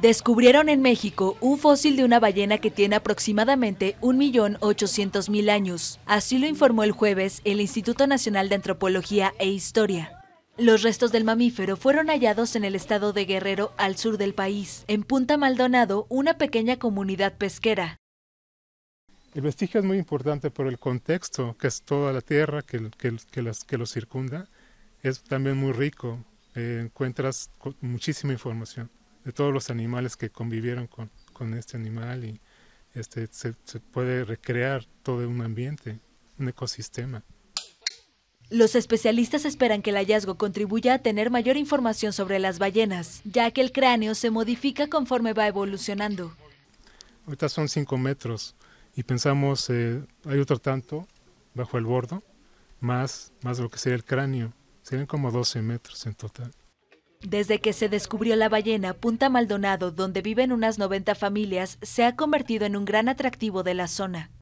Descubrieron en México un fósil de una ballena que tiene aproximadamente 1.800.000 años. Así lo informó el jueves el Instituto Nacional de Antropología e Historia. Los restos del mamífero fueron hallados en el estado de Guerrero, al sur del país, en Punta Maldonado, una pequeña comunidad pesquera. El vestigio es muy importante por el contexto, que es toda la tierra que, lo circunda. Es también muy rico, encuentras muchísima información de todos los animales que convivieron con, este animal y este, se, puede recrear todo un ambiente, un ecosistema. Los especialistas esperan que el hallazgo contribuya a tener mayor información sobre las ballenas, ya que el cráneo se modifica conforme va evolucionando. Ahorita son 5 metros y pensamos, eh, hay otro tanto bajo el bordo, más, más lo que sería el cráneo. Serían como 12 metros en total. Desde que se descubrió la ballena, Punta Maldonado, donde viven unas 90 familias, se ha convertido en un gran atractivo de la zona.